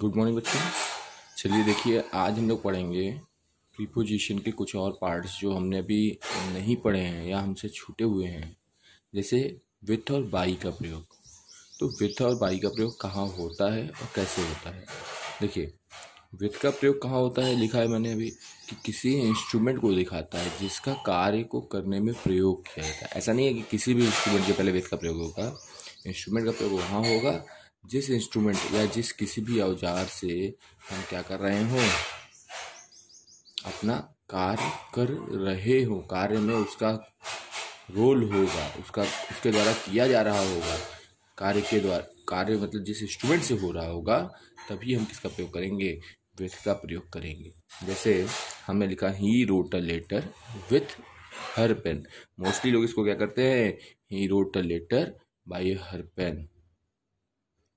good morning बच्चों चलिए देखिए आज हम लोग पढ़ेंगे प्रीपोजिशन के कुछ और पार्ट्स जो हमने अभी नहीं पढ़े हैं या हमसे छूटे हुए हैं जैसे विथ और बाई का प्रयोग तो विथ और बाई का प्रयोग कहाँ होता है और कैसे होता है देखिए विथ का प्रयोग कहाँ होता है लिखा है मैंने अभी कि किसी इंस्ट्रूमेंट को दिखाता है जिसका कार्य को करने में प्रयोग किया जाता है ऐसा नहीं है कि किसी भी इंस्ट्रूमेंट के पहले विथ का प्रयोग होगा इंस्ट्रूमेंट का प्रयोग वहाँ होगा जिस इंस्ट्रूमेंट या जिस किसी भी औजार से हम क्या कर रहे हो अपना कार्य कर रहे हो कार्य में उसका रोल होगा उसका उसके द्वारा किया जा रहा होगा कार्य के द्वारा कार्य मतलब जिस इंस्ट्रूमेंट से हो रहा होगा तभी हम किसका प्रयोग करेंगे विथ का प्रयोग करेंगे जैसे हमने लिखा he wrote a letter with her pen mostly लोग इसको क्या करते हैं he wrote a letter by her pen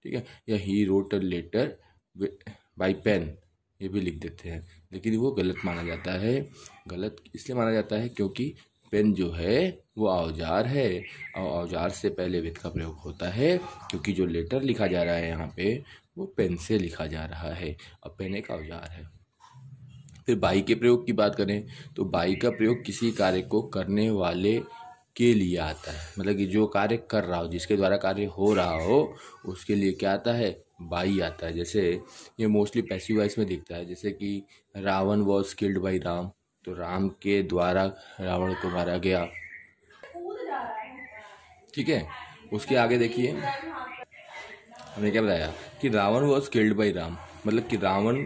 ठीक है या he wrote a letter by pen ये भी लिख देते हैं लेकिन वो गलत माना जाता है गलत इसलिए माना जाता है क्योंकि पेन जो है वो औजार है और औजार से पहले विद का प्रयोग होता है क्योंकि जो लेटर लिखा जा रहा है यहाँ पे वो पेन से लिखा जा रहा है और पेन एक औजार है फिर बाई के प्रयोग की बात करें तो बाई का प्रयोग किसी कार्य को करने वाले के लिए आता है मतलब कि जो कार्य कर रहा हो जिसके द्वारा कार्य हो रहा हो उसके लिए क्या आता है बाई आता है जैसे ये मोस्टली पैसिव वाइस में दिखता है जैसे कि Ravan was killed by Ram तो राम के द्वारा रावण को मारा गया ठीक है उसके आगे देखिए हमने क्या बताया कि Ravan was killed by Ram मतलब कि रावण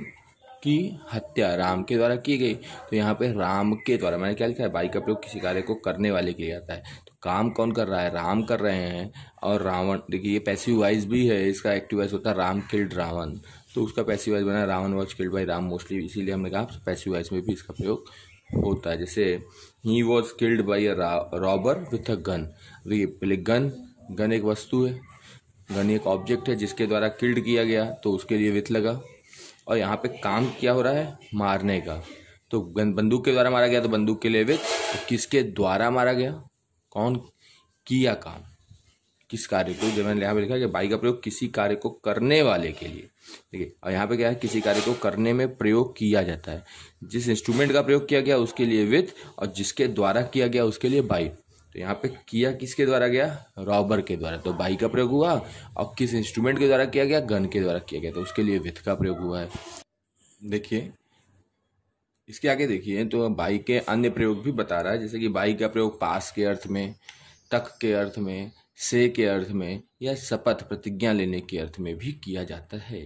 की हत्या राम के द्वारा की गई तो यहाँ पे राम के द्वारा मैंने क्या लिखा है बाई का प्रयोग किसी कार्य को करने वाले के लिए आता है तो काम कौन कर रहा है राम कर रहे हैं और रावण देखिए ये पैसिव वाइज भी है इसका एक्टिव वाइज होता है राम किल्ड रावण तो उसका पैसिव वाइज बना Ravan was killed by Ram mostly इसीलिए हमने कहा पैसिव वाइज में भी इसका प्रयोग होता है जैसे he was killed by a robber with a gun देखिए पहले गन गन एक वस्तु है गन एक ऑब्जेक्ट है जिसके द्वारा किल्ड किया गया तो उसके लिए विथ लगा और यहाँ पे काम क्या हो रहा है मारने का तो बंदूक के द्वारा मारा गया तो बंदूक के लेवे तो किसके द्वारा मारा गया कौन किया काम किस कार्य को जब मैंने यहाँ पे लिखा कि बाई का प्रयोग किसी कार्य को करने वाले के लिए देखिए और यहाँ पे क्या है किसी कार्य को करने में प्रयोग किया जाता है जिस इंस्ट्रूमेंट का प्रयोग किया गया उसके लिए विथ और जिसके द्वारा किया गया उसके लिए बाई तो यहाँ पे किया किसके द्वारा गया रॉबर के द्वारा तो बाई का प्रयोग हुआ और किस इंस्ट्रूमेंट के द्वारा किया गया गन के द्वारा किया गया तो उसके लिए विथ का प्रयोग हुआ है देखिए इसके आगे देखिए तो बाई के अन्य प्रयोग भी बता रहा है जैसे कि बाई का प्रयोग पास के अर्थ में तक के अर्थ में से के अर्थ में या शपथ प्रतिज्ञा लेने के अर्थ में भी किया जाता है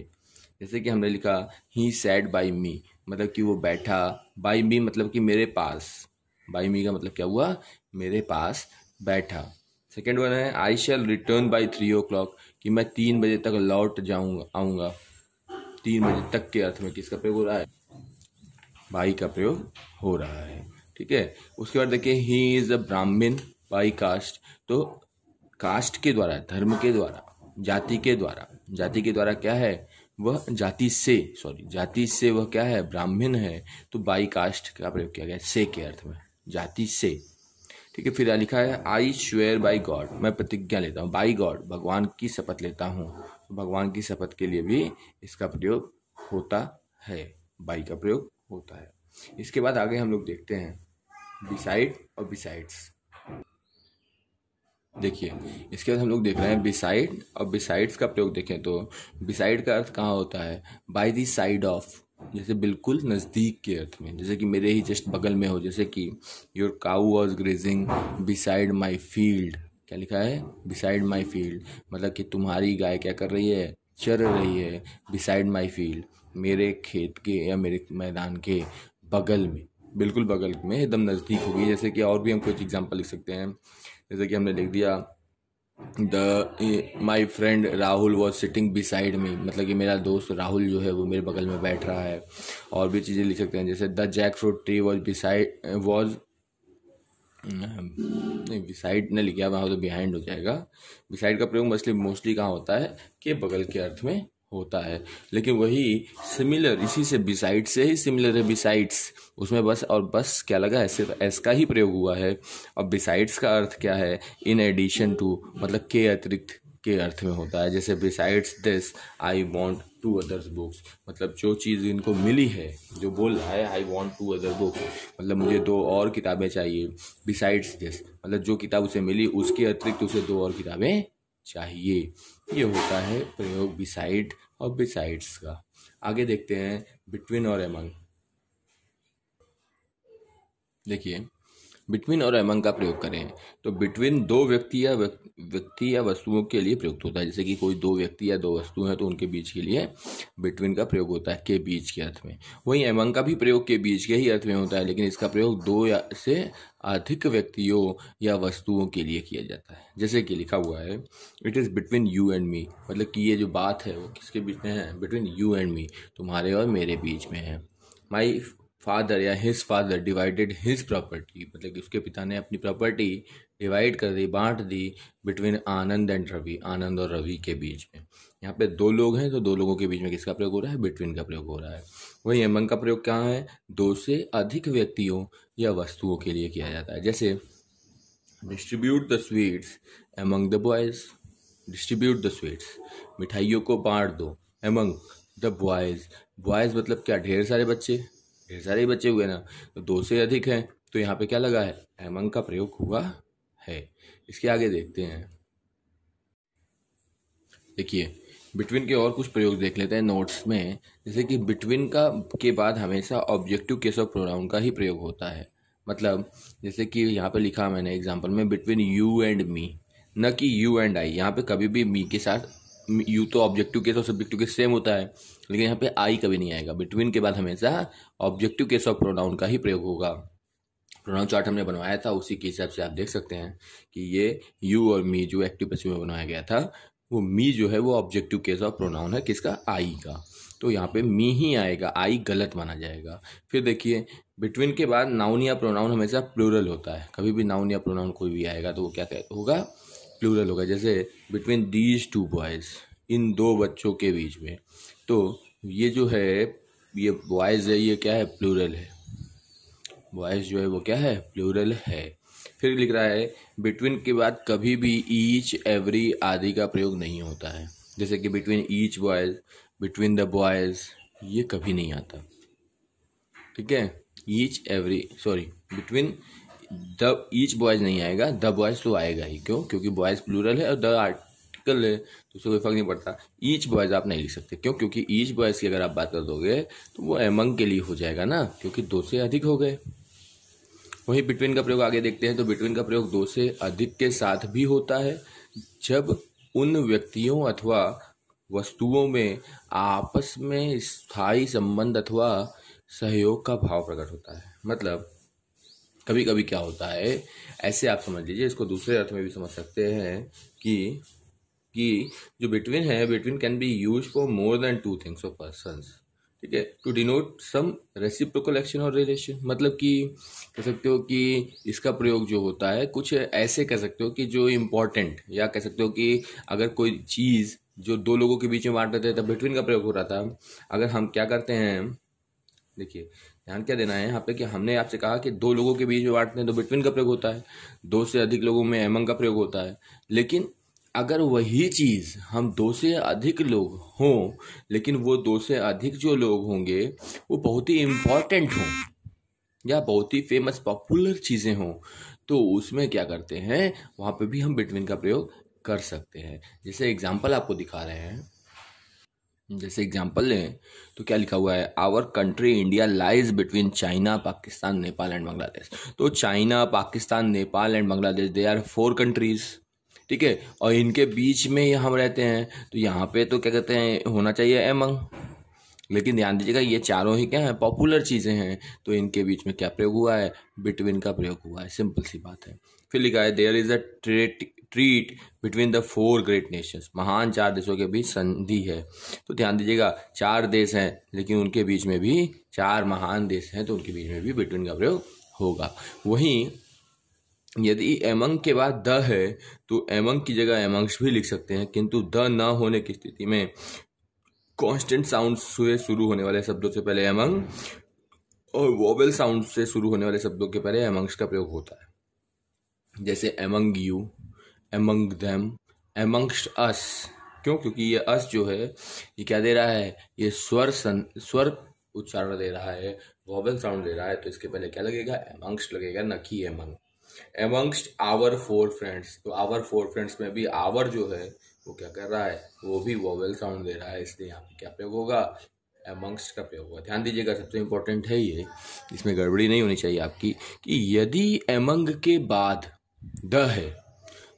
जैसे कि हमने लिखा ही सैड बाई मी मतलब कि वो बैठा बाई मी मतलब कि मेरे पास बाई मी का मतलब क्या हुआ मेरे पास बैठा सेकेंड वन है I shall return by three o'clock कि मैं तीन बजे तक लौट जाऊंगा आऊंगा तीन बजे तक के अर्थ में किसका प्रयोग हो रहा है बाई का प्रयोग हो रहा है ठीक है उसके बाद देखिए ही इज़ अ ब्राह्मण बाई कास्ट तो कास्ट के द्वारा धर्म के द्वारा जाति के द्वारा जाति के द्वारा क्या है वह जाति से सॉरी जाति से वह क्या है ब्राह्मण है तो बाई कास्ट का प्रयोग किया गया से के अर्थ में जाति से ठीक है फिर लिखा है आई श्वेयर बाई गॉड मैं प्रतिज्ञा लेता हूँ बाई गॉड भगवान की शपथ लेता हूँ तो भगवान की शपथ के लिए भी इसका प्रयोग होता है बाई का प्रयोग होता है इसके बाद आगे हम लोग देखते हैं बिसाइड और बिसाइड्स देखिए इसके बाद हम लोग देख रहे हैं बिसाइड और बिसाइड्स का प्रयोग देखें तो बिसाइड का अर्थ कहाँ होता है बाई दी साइड ऑफ जैसे बिल्कुल नज़दीक के अर्थ में जैसे कि मेरे ही जस्ट बगल में हो जैसे कि your cow was grazing beside my field क्या लिखा है बिसाइड माई फील्ड मतलब कि तुम्हारी गाय क्या कर रही है चर रही है बिसाइड माई फील्ड मेरे खेत के या मेरे मैदान के बगल में बिल्कुल बगल में एकदम नज़दीक हो गई जैसे कि और भी हम कुछ एग्जाम्पल लिख सकते हैं जैसे कि हमने लिख दिया the my friend Rahul was sitting beside me मतलब कि मेरा दोस्त राहुल जो है वो मेरे बगल में बैठ रहा है और भी चीज़ें लिख सकते हैं जैसे the jackfruit tree was beside was नहीं बिसाइड ने लिखा वहाँ तो बिहाइंड हो जाएगा बिसाइड का प्रयोग मोस्टली मोस्टली कहाँ होता है के बगल के अर्थ में होता है लेकिन वही सिमिलर इसी से बिसाइड से ही सिमिलर है बिसाइड्स उसमें बस और बस क्या लगा है सिर्फ एस का ही प्रयोग हुआ है और बिसाइड्स का अर्थ क्या है इन एडिशन टू मतलब के अतिरिक्त के अर्थ में होता है जैसे besides this I want two others books मतलब जो चीज़ इनको मिली है जो बोल रहा है I want two other books मतलब मुझे दो और किताबें चाहिए बिसाइड्स दिस मतलब जो किताब उसे मिली उसके अतिरिक्त उसे दो और किताबें चाहिए ये होता है प्रयोग बिसाइड और बिसाइड्स का आगे देखते हैं बिटवीन और एमंग देखिए बिटवीन और एमंग का प्रयोग करें तो बिटवीन दो व्यक्ति या व्यक्ति या वस्तुओं के लिए प्रयुक्त होता है जैसे कि कोई दो व्यक्ति या दो वस्तु हैं तो उनके बीच के लिए बिटवीन का प्रयोग होता है के बीच के अर्थ में वहीं एमंग का भी प्रयोग के बीच के ही अर्थ में होता है लेकिन इसका प्रयोग दो या से अधिक व्यक्तियों या वस्तुओं के लिए किया जाता है जैसे कि लिखा हुआ है it is between you and me मतलब कि ये जो बात है वो किसके बीच में है बिटवीन यू एंड मी तुम्हारे और मेरे बीच में है माई फादर या his father divided his property मतलब कि उसके पिता ने अपनी प्रॉपर्टी डिवाइड कर दी बांट दी बिटवीन आनंद एंड रवि आनंद और रवि के बीच में यहाँ पे दो लोग हैं तो दो लोगों के बीच में किसका प्रयोग हो रहा है बिटवीन का प्रयोग हो रहा है वही अमंग का प्रयोग क्या है दो से अधिक व्यक्तियों या वस्तुओं के लिए किया जाता है जैसे distribute the sweets among the boys distribute the sweets मिठाइयों को बांट दो एमंग द बॉयज़ बॉयज़ मतलब क्या ढेर सारे बच्चे ढेर सारे बचे हुए ना तो दो से अधिक हैं तो यहाँ पे क्या लगा है एमंग का प्रयोग हुआ है इसके आगे देखते हैं देखिए बिटवीन के और कुछ प्रयोग देख लेते हैं नोट्स में जैसे कि बिटवीन का के बाद हमेशा ऑब्जेक्टिव केस ऑफ प्रोनाउन का ही प्रयोग होता है मतलब जैसे कि यहाँ पे लिखा मैंने एग्जांपल में बिटवीन यू एंड मी न कि यू एंड आई यहाँ पे कभी भी मी के साथ यू तो ऑब्जेक्टिव केस और सब्जेक्टिव केस सेम होता है लेकिन यहाँ पे आई कभी नहीं आएगा बिटवीन के बाद हमेशा ऑब्जेक्टिव केस और प्रोनाउन का ही प्रयोग होगा प्रोनाउन चार्ट हमने बनवाया था उसी के हिसाब से आप देख सकते हैं कि ये यू और मी जो एक्टिव पैसिव में बनाया गया था वो मी जो है वो ऑब्जेक्टिव केस ऑफ प्रोनाउन है किसका आई का तो यहाँ पे मी ही आएगा आई गलत माना जाएगा फिर देखिए बिटवीन के बाद नाउन या प्रोनाउन हमेशा प्लूरल होता है कभी भी नाउन या प्रोनाउन कोई भी आएगा तो वो क्या होगा प्लूरल होगा जैसे बिटवीन दीज टू बॉयज़ इन दो बच्चों के बीच में तो ये जो है ये बॉयज़ है ये क्या है प्लूरल है बॉयज़ जो है वो क्या है प्लूरल है फिर लिख रहा है बिटवीन के बाद कभी भी ईच एवरी आदि का प्रयोग नहीं होता है जैसे कि between each boys between the boys ये कभी नहीं आता ठीक है each every sorry between the each boys नहीं आएगा द बॉयज़ तो आएगा ही क्यों क्योंकि बॉयज़ प्लूरल है और द आर्टिकल है तो उससे कोई फर्क नहीं पड़ता ईच बॉयज़ आप नहीं लिख सकते क्यों क्योंकि ईच बॉयज़ की अगर आप बात कर दोगे तो वो एमंग के लिए हो जाएगा ना क्योंकि दो से अधिक हो गए वही बिटवीन का प्रयोग आगे देखते हैं तो बिटवीन का प्रयोग दो से अधिक के साथ भी होता है जब उन व्यक्तियों अथवा वस्तुओं में आपस में स्थायी संबंध अथवा सहयोग का भाव प्रकट होता है मतलब कभी कभी क्या होता है ऐसे आप समझ लीजिए इसको दूसरे अर्थ में भी समझ सकते हैं कि कि जो बिटवीन है between can be use for more than two things of person ठीक है to denote some reciprocal action और रिलेशन मतलब कि कह सकते हो कि इसका प्रयोग जो होता है कुछ ऐसे कह सकते हो कि जो इम्पोर्टेंट या कह सकते हो कि अगर कोई चीज़ जो दो लोगों के बीच में बांट रहे थे तब बिटवीन का प्रयोग हो रहा था अगर हम क्या करते हैं देखिए ध्यान क्या देना है यहाँ पे कि हमने आपसे कहा कि दो लोगों के बीच में बांटते हैं तो बिटवीन का प्रयोग होता है दो से अधिक लोगों में एमंग का प्रयोग होता है लेकिन अगर वही चीज़ हम दो से अधिक लोग हों लेकिन वो दो से अधिक जो लोग होंगे वो बहुत ही इम्पॉर्टेंट हों या बहुत ही फेमस पॉपुलर चीज़ें हों तो उसमें क्या करते हैं वहाँ पे भी हम बिटवीन का प्रयोग कर सकते हैं जैसे एग्जाम्पल आपको दिखा रहे हैं जैसे एग्जाम्पल लें तो क्या लिखा हुआ है our country India lies between China Pakistan Nepal and Bangladesh तो China Pakistan Nepal and Bangladesh they are four countries ठीक है और इनके बीच में ही हम रहते हैं तो यहाँ पे तो क्या कहते हैं होना चाहिए एमंग लेकिन ध्यान दीजिएगा ये चारों ही क्या है पॉपुलर चीज़ें हैं तो इनके बीच में क्या प्रयोग हुआ है बिटवीन का प्रयोग हुआ है सिंपल सी बात है फिर लिखा है there is a trait treat between the four great nations महान चार देशों के बीच संधि है तो ध्यान दीजिएगा चार देश हैं लेकिन उनके बीच में भी चार महान देश हैं तो उनके बीच में भी बिटवीन का प्रयोग होगा वहीं यदि एमंग के बाद द है तो एमंग की जगह एमंग्स भी लिख सकते हैं किंतु द न होने की स्थिति में कॉन्स्टेंट साउंड से शुरू होने वाले शब्दों से पहले एमंग और वॉबल साउंड से शुरू होने वाले शब्दों के पहले एमंग्स का प्रयोग होता है जैसे among you among them amongst us क्यों क्योंकि ये अस जो है ये क्या दे रहा है ये स्वर सन स्वर उच्चारण दे रहा है वॉबल साउंड दे रहा है तो इसके पहले क्या लगेगा एमंगस्ट लगेगा न कि among amongst our four friends तो आवर फोर फ्रेंड्स में भी आवर जो है वो क्या कर रहा है वो भी वॉबल साउंड दे रहा है इसलिए यहाँ पे क्या प्रयोग होगा एमंगस्ट का प्रयोग होगा ध्यान दीजिएगा सबसे इंपॉर्टेंट है ये इसमें गड़बड़ी नहीं होनी चाहिए आपकी कि यदि एमंग के बाद द है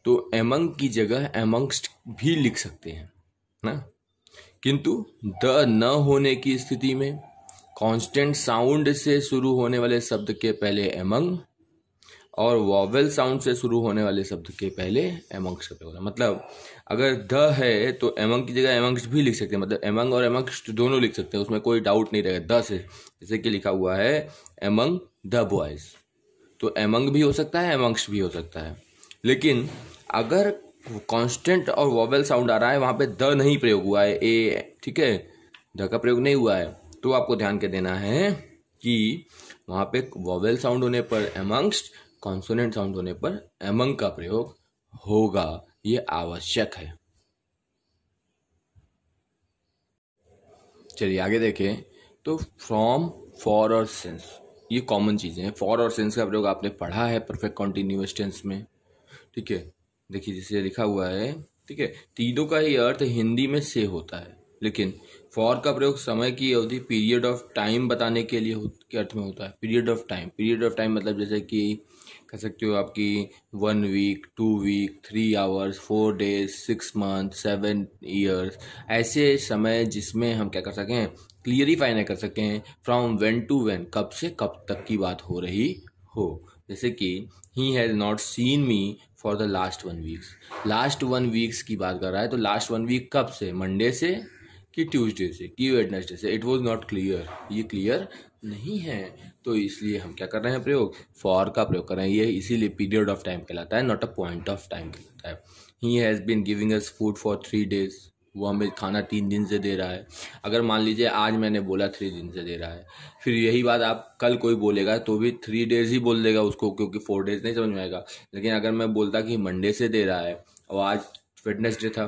तो एमंग की जगह एमंगस्ट भी लिख सकते हैं ना किंतु द न होने की स्थिति में कांस्टेंट साउंड से शुरू होने वाले शब्द के पहले एमंग और वॉवेल साउंड से शुरू होने वाले शब्द के पहले एमंग्स का प्रयोग मतलब अगर द है तो एमंग की जगह एमंग्स भी लिख सकते हैं मतलब एमंग और एमंग्स दोनों लिख सकते हैं उसमें कोई डाउट नहीं रहेगा द से जैसे कि लिखा हुआ है एमंग द बॉयज तो एमंग भी हो सकता है एमंग्स भी हो सकता है लेकिन अगर कांस्टेंट और वॉवेल साउंड आ रहा है वहाँ पे द नहीं प्रयोग हुआ है ए ठीक है द का प्रयोग नहीं हुआ है तो आपको ध्यान के देना है कि वहाँ पे वॉवेल साउंड होने पर एमंगस्ट कॉन्सोनेंट साउंड होने पर एमंग का प्रयोग होगा ये आवश्यक है चलिए आगे देखें तो फ्रॉम फॉर और सेंस ये कॉमन चीज़ें हैं फॉर और सेंस का प्रयोग आपने पढ़ा है परफेक्ट कॉन्टिन्यूस टेंस में ठीक है देखिए जैसे लिखा हुआ है ठीक है तीनों का ही अर्थ हिंदी में से होता है लेकिन फॉर का प्रयोग समय की अवधि पीरियड ऑफ टाइम बताने के लिए के अर्थ में होता है period of time period of time मतलब जैसे कि कह सकते हो आपकी one week two week three hours four days six month seven years ऐसे समय जिसमें हम क्या कर सकें क्लियरिफाई नहीं कर सकें फ्रॉम वेन टू वेन कब से कब तक की बात हो रही हो जैसे कि he has not seen me for the last one weeks last one weeks की बात कर रहा है तो लास्ट वन वीक कब से मंडे से कि ट्यूसडे से कि वेडनेसडे से इट वॉज नॉट क्लियर ये क्लियर नहीं है तो इसलिए हम क्या कर रहे हैं प्रयोग फॉर का प्रयोग कर रहे हैं ये इसीलिए पीरियड ऑफ टाइम कहलाता है not a point of time कहलाता है he has been giving us food for three days वो हमें खाना तीन दिन से दे रहा है अगर मान लीजिए आज मैंने बोला थ्री दिन से दे रहा है फिर यही बात आप कल कोई बोलेगा तो भी थ्री डेज ही बोल देगा उसको क्योंकि फोर डेज नहीं समझ में आएगा लेकिन अगर मैं बोलता कि मंडे से दे रहा है और आज फिटनेस डे था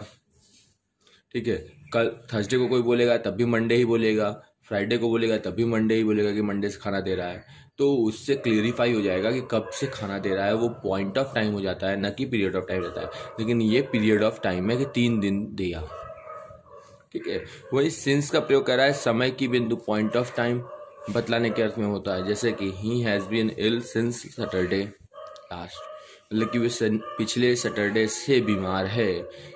ठीक है कल थर्सडे को कोई बोलेगा तब भी मंडे ही बोलेगा फ्राइडे को बोलेगा तब भी मंडे ही बोलेगा कि मंडे से खाना दे रहा है तो उससे क्लियरिफाई हो जाएगा कि कब से खाना दे रहा है वो पॉइंट ऑफ टाइम हो जाता है न कि पीरियड ऑफ टाइम रहता है लेकिन ये पीरियड ऑफ टाइम है कि तीन दिन दिया ठीक है वही सिंस का प्रयोग करा है समय की बिंदु पॉइंट ऑफ टाइम बतलाने के अर्थ में होता है जैसे कि he has been ill since Saturday last मतलब कि वे पिछले सैटरडे से बीमार है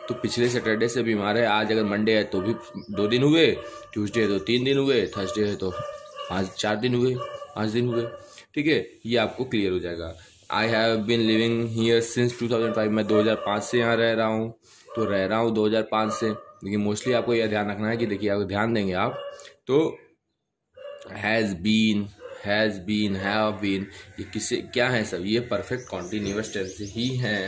तो पिछले सैटरडे से बीमार है आज अगर मंडे है तो भी दो दिन हुए ट्यूसडे है तो तीन दिन हुए थर्सडे है तो पाँच चार दिन हुए पाँच दिन हुए ठीक है ये आपको क्लियर हो जाएगा I have been living here since five मैं दो हजार पाँच से यहाँ रह रहा हूँ तो रह रहा हूँ दो हजार पाँच से लेकिन मोस्टली आपको यह ध्यान रखना है कि देखिए अगर ध्यान देंगे आप तो has been has been have been ये किसे क्या है सब ये परफेक्ट कॉन्टीन्यूस टेंस ही हैं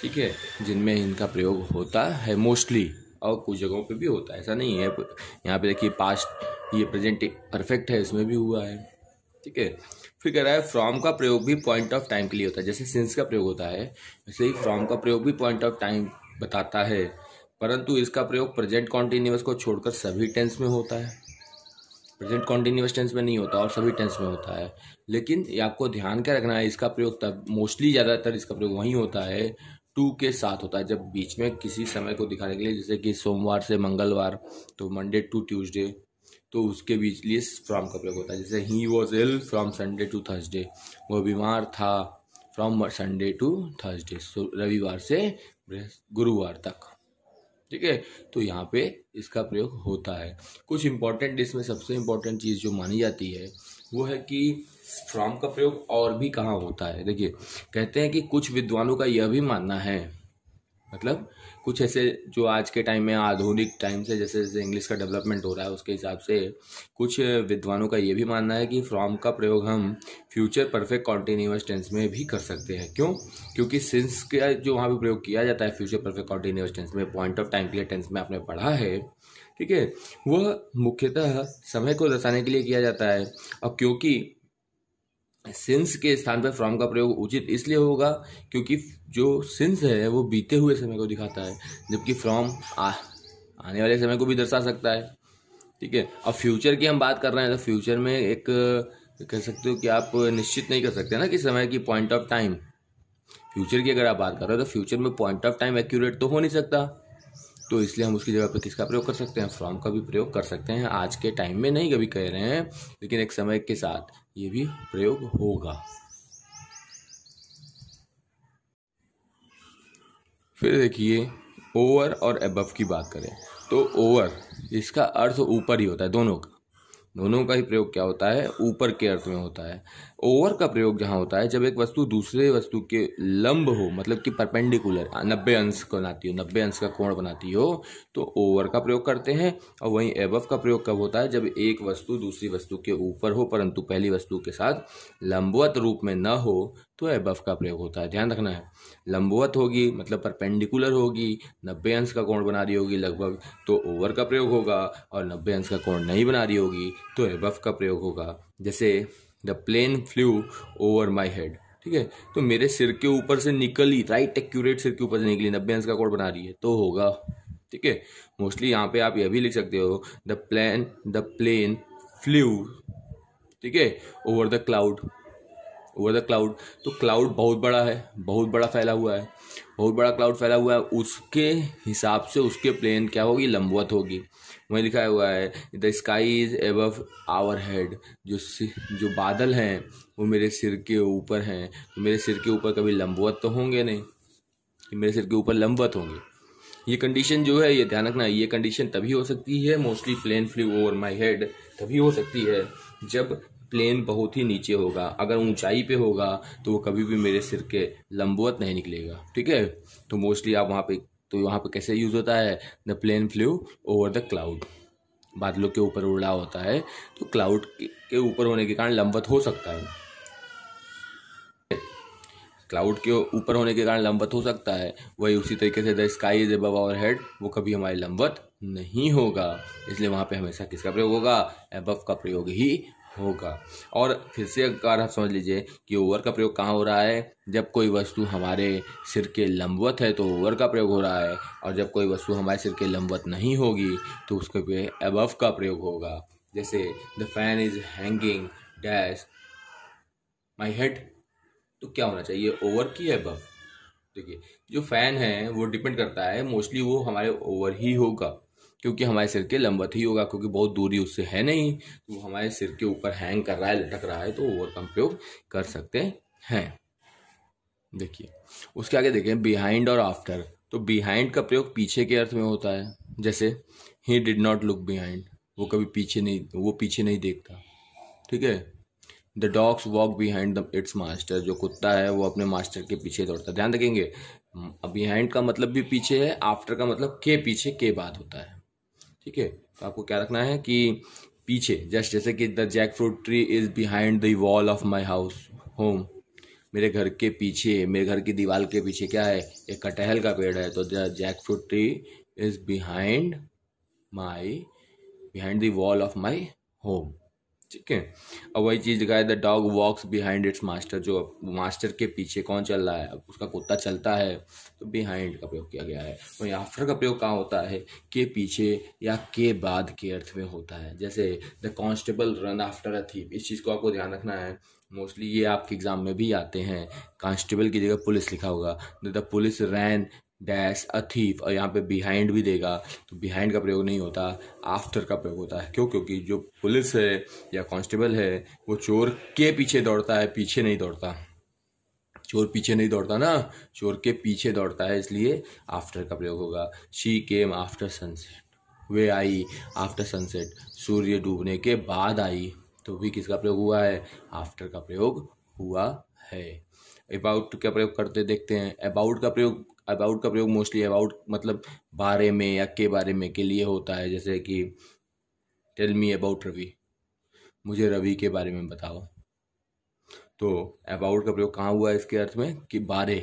ठीक है जिनमें इनका प्रयोग होता है मोस्टली और कुछ जगहों पे भी होता है ऐसा नहीं है यहाँ पे देखिए पास्ट ये प्रेजेंट परफेक्ट है इसमें भी हुआ है ठीक है फिर कह रहा है फ्रॉम का प्रयोग भी पॉइंट ऑफ टाइम के लिए होता है जैसे सिंस का प्रयोग होता है वैसे ही फ्रॉम का प्रयोग भी पॉइंट ऑफ टाइम बताता है परंतु इसका प्रयोग प्रेजेंट कॉन्टिन्यूस को छोड़कर सभी टेंस में होता है प्रेजेंट कॉन्टिन्यूस टेंस में नहीं होता और सभी टेंस में होता है लेकिन ये आपको ध्यान क्या रखना है इसका प्रयोग तब मोस्टली ज़्यादातर इसका प्रयोग वहीं होता है टू के साथ होता है जब बीच में किसी समय को दिखाने के लिए जैसे कि सोमवार से मंगलवार तो मंडे टू ट्यूसडे तो उसके बीच लिए फ्रॉम का प्रयोग होता है जैसे he was ill from Sunday to Thursday वो बीमार था फ्रॉम संडे टू थर्सडे रविवार से गुरुवार तक ठीक है तो यहाँ पे इसका प्रयोग होता है कुछ इंपॉर्टेंट इसमें सबसे इम्पॉर्टेंट चीज़ जो मानी जाती है वो है कि फ्रॉम का प्रयोग और भी कहाँ होता है देखिए कहते हैं कि कुछ विद्वानों का यह भी मानना है मतलब कुछ ऐसे जो आज के टाइम में आधुनिक टाइम से जैसे जैसे इंग्लिश का डेवलपमेंट हो रहा है उसके हिसाब से कुछ विद्वानों का ये भी मानना है कि फ्रॉम का प्रयोग हम फ्यूचर परफेक्ट कॉन्टीन्यूअस टेंस में भी कर सकते हैं क्यों क्योंकि सिंस का जो वहाँ पर प्रयोग किया जाता है फ्यूचर परफेक्ट कॉन्टीन्यूअस टेंस में पॉइंट ऑफ टाइम के लिए टेंस में आपने पढ़ा है ठीक है वह मुख्यतः समय को दर्शाने के लिए किया जाता है और क्योंकि सिंस के स्थान पर फ्रॉम का प्रयोग उचित इसलिए होगा क्योंकि जो सिंस है वो बीते हुए समय को दिखाता है जबकि फ्रॉम आने वाले समय को भी दर्शा सकता है ठीक है अब फ्यूचर की हम बात कर रहे हैं तो फ्यूचर में एक कह सकते हो कि आप निश्चित नहीं कर सकते ना कि समय की पॉइंट ऑफ टाइम फ्यूचर की अगर आप बात कर रहे हो तो फ्यूचर में पॉइंट ऑफ टाइम एक्यूरेट तो हो नहीं सकता तो इसलिए हम उसकी जगह पर किसका प्रयोग कर सकते हैं फ्रॉम का भी प्रयोग कर सकते हैं आज के टाइम में नहीं कभी कह रहे हैं लेकिन एक समय के साथ ये भी प्रयोग होगा फिर देखिए ओवर और एबव की बात करें तो ओवर इसका अर्थ ऊपर ही होता है दोनों का दोनों का ही प्रयोग क्या होता है ऊपर के अर्थ में होता है ओवर का प्रयोग जहाँ होता है जब एक वस्तु दूसरे वस्तु के लंब हो मतलब कि परपेंडिकुलर नब्बे अंश बनाती हो नब्बे अंश का कोण बनाती हो तो ओवर का प्रयोग करते हैं और वहीं एबव का प्रयोग कब होता है जब एक वस्तु दूसरी वस्तु के ऊपर हो परंतु पहली वस्तु के साथ लंबवत रूप में न हो तो एबव का प्रयोग होता है ध्यान रखना है लंबवत होगी मतलब परपेंडिकुलर होगी नब्बे अंश का कोण बना रही होगी लगभग तो ओवर का प्रयोग होगा और नब्बे अंश का कोण नहीं बना रही होगी तो एबव का प्रयोग होगा जैसे the plane flew over my head ठीक है तो मेरे सिर के ऊपर से निकली राइट एक्यूरेट सिर के ऊपर से निकली नब्बे अंश का कोड बना रही है तो होगा ठीक है मोस्टली यहाँ पे आप यह भी लिख सकते हो the plane the plane flew ठीक है over the cloud over the cloud तो क्लाउड बहुत बड़ा है बहुत बड़ा फैला हुआ है बहुत बड़ा क्लाउड फैला हुआ है उसके हिसाब से उसके प्लेन क्या होगी लंबवत होगी वहीं लिखा हुआ है the sky is above our head जो जो बादल हैं वो मेरे सिर के ऊपर हैं तो मेरे सिर के ऊपर कभी लंबवत तो होंगे नहीं मेरे सिर के ऊपर लंबवत होंगे ये कंडीशन जो है ये ध्यान रखना ये कंडीशन तभी हो सकती है mostly plane flew over my head तभी हो सकती है जब प्लेन बहुत ही नीचे होगा अगर ऊंचाई पे होगा तो वो कभी भी मेरे सिर के लंबवत नहीं निकलेगा ठीक है तो मोस्टली आप वहाँ पे तो यहाँ पे कैसे यूज़ होता है the plane flew over the cloud बादलों के ऊपर उड़ा होता है तो क्लाउड के ऊपर होने के कारण लंबत हो सकता है क्लाउड के ऊपर होने के कारण लंबत हो सकता है वही उसी तरीके से the sky is above our head वो कभी हमारे लंबत नहीं होगा इसलिए वहाँ पे हमेशा किसका प्रयोग होगा एबव का प्रयोग ही होगा और फिर से अगर आप समझ लीजिए कि ओवर का प्रयोग कहाँ हो रहा है जब कोई वस्तु हमारे सिर के लंबवत है तो ओवर का प्रयोग हो रहा है और जब कोई वस्तु हमारे सिर के लंबवत नहीं होगी तो उसके पे अबव का प्रयोग होगा जैसे the fan is hanging dash my head तो क्या होना चाहिए ओवर की एबव देखिए जो फैन है वो डिपेंड करता है मोस्टली वो हमारे ओवर ही होगा क्योंकि हमारे सिर के लंबवत ही होगा क्योंकि बहुत दूरी उससे है नहीं तो हमारे सिर के ऊपर हैंग कर रहा है लटक रहा है तो ओवर का प्रयोग कर सकते हैं देखिए उसके आगे देखें बिहाइंड और आफ्टर तो बिहाइंड का प्रयोग पीछे के अर्थ में होता है जैसे he did not look behind वो कभी पीछे नहीं वो पीछे नहीं देखता ठीक है the dogs walk behind the its master जो कुत्ता है वो अपने मास्टर के पीछे दौड़ता है ध्यान रखेंगे बिहाइंड का मतलब भी पीछे है आफ्टर का मतलब के पीछे के बाद होता है ठीक है तो आपको क्या रखना है कि पीछे जस्ट जैसे कि the jackfruit tree is behind the wall of my house home मेरे घर के पीछे मेरे घर की दीवार के पीछे क्या है एक कटहल का पेड़ है तो the jackfruit tree is behind my behind the wall of my home ठीक है अब वही चीज़ है the dog walks behind its master जो मास्टर के पीछे कौन चल रहा है अब उसका कुत्ता चलता है तो बिहाइंड का प्रयोग किया गया है वहीं आफ्टर का प्रयोग कहाँ होता है के पीछे या के बाद के अर्थ में होता है जैसे the constable run after a thief इस चीज़ को आपको ध्यान रखना है मोस्टली ये आपके एग्ज़ाम में भी आते हैं कांस्टेबल की जगह पुलिस लिखा होगा the police ran dash a thief और यहाँ पे बिहाइंड भी देगा तो बिहाइंड का प्रयोग नहीं होता आफ्टर का प्रयोग होता है क्यों क्योंकि जो पुलिस है या कांस्टेबल है वो चोर के पीछे दौड़ता है पीछे नहीं दौड़ता चोर पीछे नहीं दौड़ता ना चोर के पीछे दौड़ता है इसलिए आफ्टर का प्रयोग होगा she came after sunset we I after sunset सूर्य डूबने के बाद आई तो भी किसका प्रयोग हुआ है आफ्टर का प्रयोग हुआ है अबाउट का प्रयोग करते देखते हैं अबाउट का प्रयोग अबाउट का प्रयोग मोस्टली अबाउट मतलब बारे में या के बारे में के लिए होता है जैसे कि टेल मी अबाउट रवि मुझे रवि के बारे में बताओ तो अबाउट का प्रयोग कहाँ हुआ है इसके अर्थ में कि बारे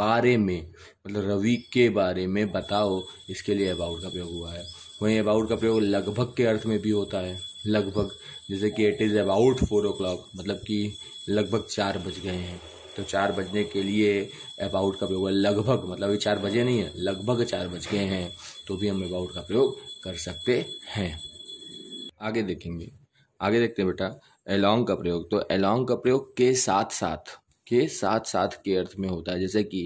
बारे में मतलब रवि के बारे में बताओ इसके लिए अबाउट का प्रयोग हुआ है वहीं अबाउट का प्रयोग लगभग के अर्थ में भी होता है लगभग जैसे कि it is about four o'clock मतलब कि लगभग चार बज गए हैं तो चार बजने के लिए अबाउट का प्रयोग लगभग मतलब ये चार बजे नहीं है लगभग चार बज गए हैं तो भी हम अबाउट का प्रयोग कर सकते हैं आगे देखेंगे आगे देखते हैं बेटा एलोंग का प्रयोग तो एलोंग का प्रयोग के साथ साथ के साथ साथ के अर्थ में होता है जैसे कि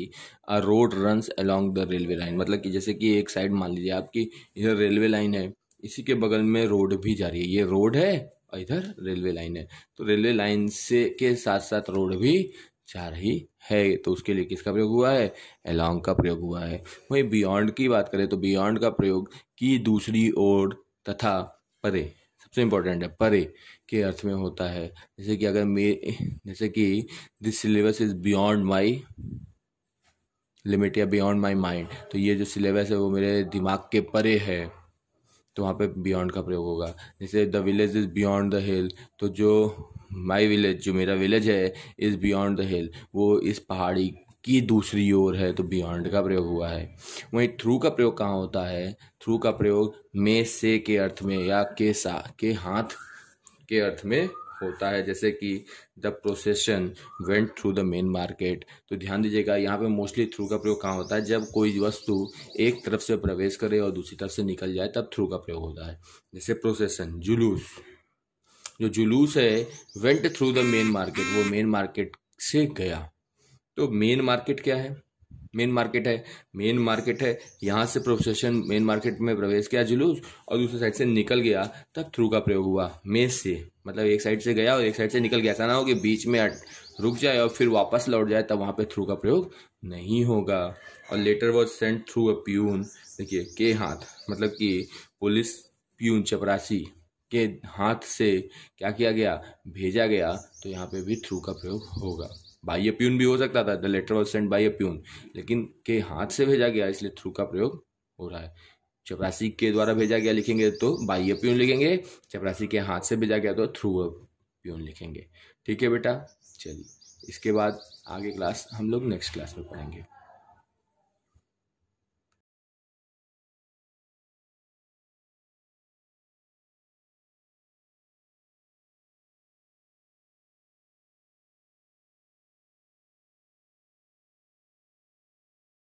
a road runs along the railway line मतलब कि जैसे कि एक साइड मान लीजिए आपकी इधर रेलवे लाइन है इसी के बगल में रोड भी जा रही है ये रोड है और इधर रेलवे लाइन है तो रेलवे लाइन से के साथ साथ रोड भी जा रही है तो उसके लिए किसका प्रयोग हुआ है एलोंग का प्रयोग हुआ है वहीं बियॉन्ड की बात करें तो बियॉन्ड का प्रयोग की दूसरी ओर तथा परे सबसे इम्पोर्टेंट है परे के अर्थ में होता है जैसे कि अगर मे जैसे कि this syllabus is beyond my limit या बियॉन्ड माई माइंड तो ये जो सिलेबस है वो मेरे दिमाग के परे है तो वहाँ पे बियॉन्ड का प्रयोग होगा जैसे the village is beyond the hill तो जो माई विलेज जो मेरा विलेज है इज़ बियॉन्ड द हिल वो इस पहाड़ी की दूसरी ओर है तो बियॉन्ड का प्रयोग हुआ है वहीं थ्रू का प्रयोग कहाँ होता है थ्रू का प्रयोग मे से के अर्थ में या के सा के हाथ के अर्थ में होता है जैसे कि the procession went through the main market तो ध्यान दीजिएगा यहाँ पे मोस्टली थ्रू का प्रयोग कहाँ होता है जब कोई वस्तु एक तरफ से प्रवेश करे और दूसरी तरफ से निकल जाए तब थ्रू का प्रयोग होता है जैसे प्रोसेशन जुलूस जो जुलूस है went through the main market वो मेन मार्केट से गया तो मेन मार्केट क्या है मेन मार्केट है मेन मार्केट है यहाँ से प्रोसेशन मेन मार्केट में प्रवेश किया जुलूस और दूसरी साइड से निकल गया तब थ्रू का प्रयोग हुआ मेज से मतलब एक साइड से गया और एक साइड से निकल गया ऐसा ना हो कि बीच में रुक जाए और फिर वापस लौट जाए तब वहाँ पे थ्रू का प्रयोग नहीं होगा और letter was sent through a peon देखिए के हाथ मतलब कि पुलिस प्यून चपरासी के हाथ से क्या किया गया भेजा गया तो यहाँ पे भी थ्रू का प्रयोग होगा बाह्य प्यून भी हो सकता था the letter was sent by peon लेकिन के हाथ से भेजा गया इसलिए थ्रू का प्रयोग हो रहा है चपरासी के द्वारा भेजा गया लिखेंगे तो बाह्य प्यून लिखेंगे चपरासी के हाथ से भेजा गया तो थ्रू प्यून लिखेंगे ठीक है बेटा चलिए इसके बाद आगे क्लास हम लोग नेक्स्ट क्लास में पढ़ेंगे